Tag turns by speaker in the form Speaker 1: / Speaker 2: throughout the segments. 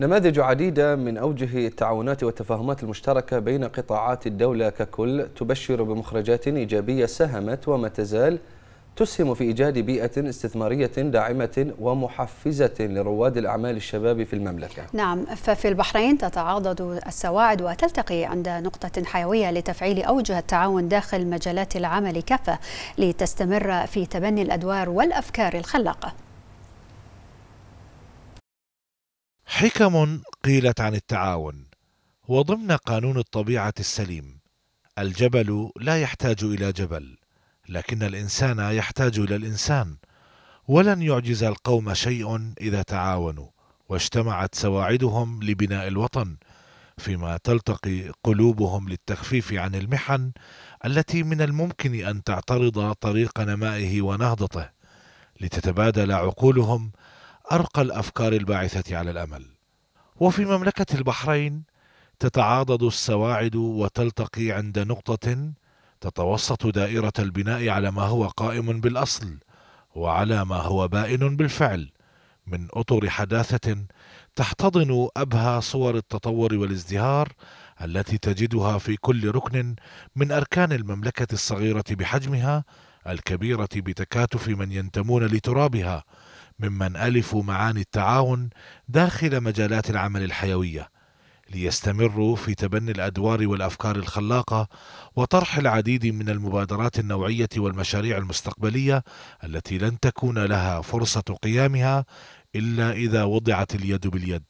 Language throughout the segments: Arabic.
Speaker 1: نماذج عديدة من أوجه التعاونات والتفاهمات المشتركة بين قطاعات الدولة ككل تبشر بمخرجات إيجابية ساهمت وما تزال تسهم في إيجاد بيئة استثمارية داعمة ومحفزة لرواد الأعمال الشباب في المملكة نعم ففي البحرين تتعاضد السواعد وتلتقي عند نقطة حيوية لتفعيل أوجه التعاون داخل مجالات العمل كافة لتستمر في تبني الأدوار والأفكار الخلاقة حكم قيلت عن التعاون وضمن قانون الطبيعة السليم الجبل لا يحتاج إلى جبل لكن الإنسان يحتاج إلى الإنسان ولن يعجز القوم شيء إذا تعاونوا واجتمعت سواعدهم لبناء الوطن فيما تلتقي قلوبهم للتخفيف عن المحن التي من الممكن أن تعترض طريق نمائه ونهضته لتتبادل عقولهم أرقى الأفكار الباعثة على الأمل وفي مملكة البحرين تتعاضد السواعد وتلتقي عند نقطة تتوسط دائرة البناء على ما هو قائم بالأصل وعلى ما هو بائن بالفعل من أطر حداثة تحتضن أبهى صور التطور والازدهار التي تجدها في كل ركن من أركان المملكة الصغيرة بحجمها الكبيرة بتكاتف من ينتمون لترابها ممن ألفوا معاني التعاون داخل مجالات العمل الحيوية ليستمروا في تبني الأدوار والأفكار الخلاقة وطرح العديد من المبادرات النوعية والمشاريع المستقبلية التي لن تكون لها فرصة قيامها إلا إذا وضعت اليد باليد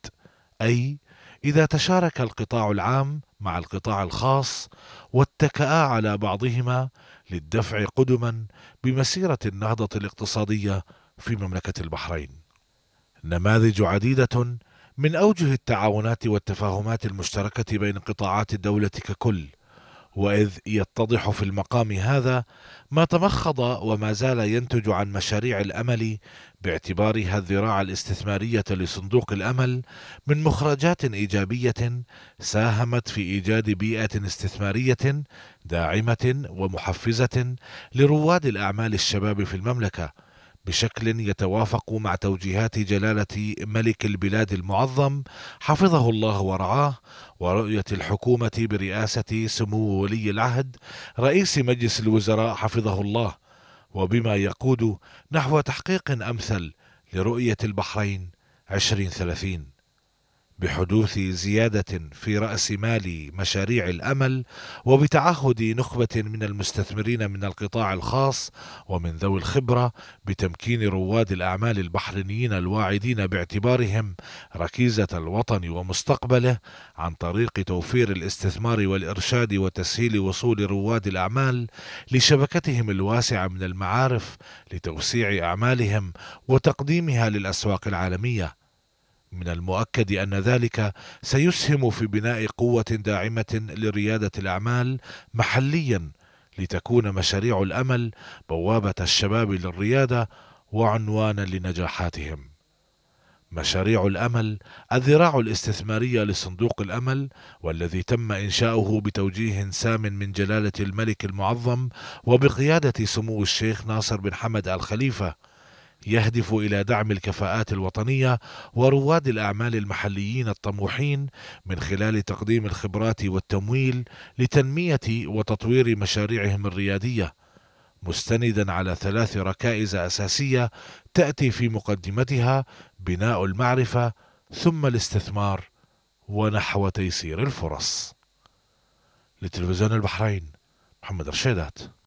Speaker 1: أي إذا تشارك القطاع العام مع القطاع الخاص واتكأ على بعضهما للدفع قدما بمسيرة النهضة الاقتصادية في مملكة البحرين نماذج عديدة من أوجه التعاونات والتفاهمات المشتركة بين قطاعات الدولة ككل وإذ يتضح في المقام هذا ما تمخض وما زال ينتج عن مشاريع الأمل باعتبارها الذراع الاستثمارية لصندوق الأمل من مخرجات إيجابية ساهمت في إيجاد بيئة استثمارية داعمة ومحفزة لرواد الأعمال الشباب في المملكة بشكل يتوافق مع توجيهات جلاله ملك البلاد المعظم حفظه الله ورعاه ورؤيه الحكومه برئاسه سمو ولي العهد رئيس مجلس الوزراء حفظه الله وبما يقود نحو تحقيق امثل لرؤيه البحرين 2030 بحدوث زياده في راس مال مشاريع الامل وبتعهد نخبه من المستثمرين من القطاع الخاص ومن ذوي الخبره بتمكين رواد الاعمال البحرينيين الواعدين باعتبارهم ركيزه الوطن ومستقبله عن طريق توفير الاستثمار والارشاد وتسهيل وصول رواد الاعمال لشبكتهم الواسعه من المعارف لتوسيع اعمالهم وتقديمها للاسواق العالميه من المؤكد أن ذلك سيسهم في بناء قوة داعمة لريادة الأعمال محليا لتكون مشاريع الأمل بوابة الشباب للريادة وعنوانا لنجاحاتهم. مشاريع الأمل الذراع الاستثمارية لصندوق الأمل والذي تم إنشاؤه بتوجيه سام من جلالة الملك المعظم وبقيادة سمو الشيخ ناصر بن حمد الخليفة يهدف إلى دعم الكفاءات الوطنية ورواد الأعمال المحليين الطموحين من خلال تقديم الخبرات والتمويل لتنمية وتطوير مشاريعهم الريادية مستندا على ثلاث ركائز أساسية تأتي في مقدمتها بناء المعرفة ثم الاستثمار ونحو تيسير الفرص لتلفزيون البحرين محمد رشيدات